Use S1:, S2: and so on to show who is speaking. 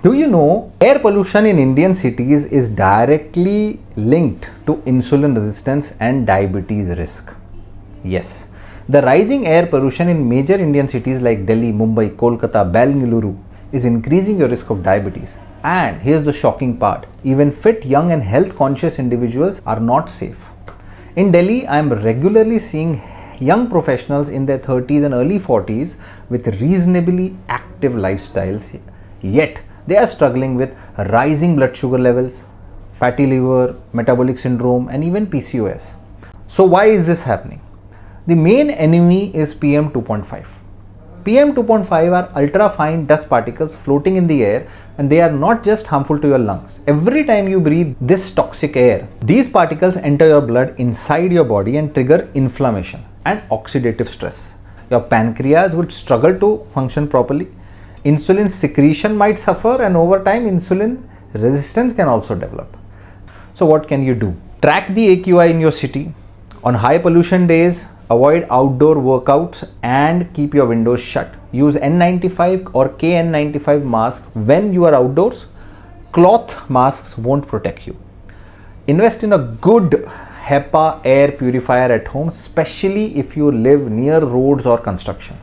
S1: Do you know air pollution in Indian cities is directly linked to insulin resistance and diabetes risk? Yes. The rising air pollution in major Indian cities like Delhi, Mumbai, Kolkata, Bengaluru is increasing your risk of diabetes. And here's the shocking part even fit, young, and health conscious individuals are not safe. In Delhi, I am regularly seeing young professionals in their 30s and early 40s with reasonably active lifestyles, yet they are struggling with rising blood sugar levels, fatty liver, metabolic syndrome, and even PCOS. So, why is this happening? The main enemy is PM 2.5. PM 2.5 are ultrafine dust particles floating in the air and they are not just harmful to your lungs. Every time you breathe this toxic air, these particles enter your blood inside your body and trigger inflammation and oxidative stress. Your pancreas would struggle to function properly insulin secretion might suffer and over time insulin resistance can also develop. So what can you do? Track the AQI in your city. On high pollution days, avoid outdoor workouts and keep your windows shut. Use N95 or KN95 mask when you are outdoors. Cloth masks won't protect you. Invest in a good HEPA air purifier at home, especially if you live near roads or construction.